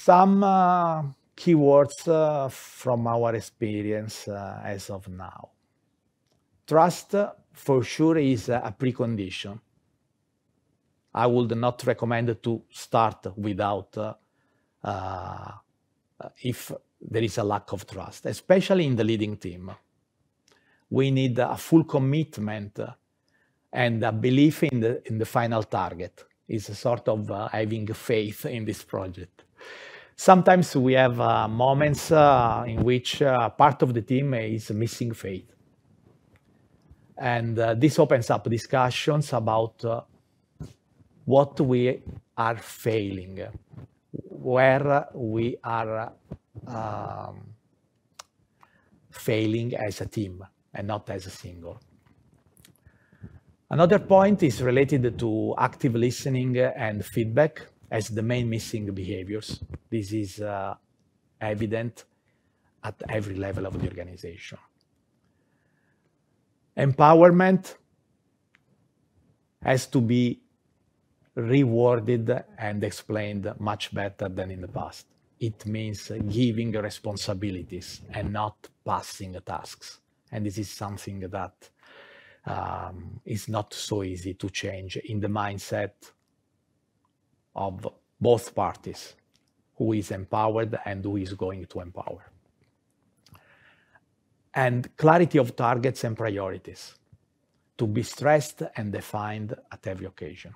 some uh, keywords uh, from our experience uh, as of now. Trust for sure is a precondition. I would not recommend to start without uh, uh, if there is a lack of trust, especially in the leading team. We need a full commitment and a belief in the, in the final target. It's a sort of uh, having faith in this project sometimes we have uh, moments uh, in which uh, part of the team is missing faith. And this opens up discussions about what we are failing, where we are um, failing as a team and not as a single. Another point is related to active listening and feedback as the main missing behaviors. This is uh, evident at every level of the organization. Empowerment has to be rewarded and explained much better than in the past. It means giving responsibilities and not passing tasks. And this is something that um, is not so easy to change in the mindset of both parties, who is empowered and who is going to empower. And clarity of targets and priorities to be stressed and defined at every occasion.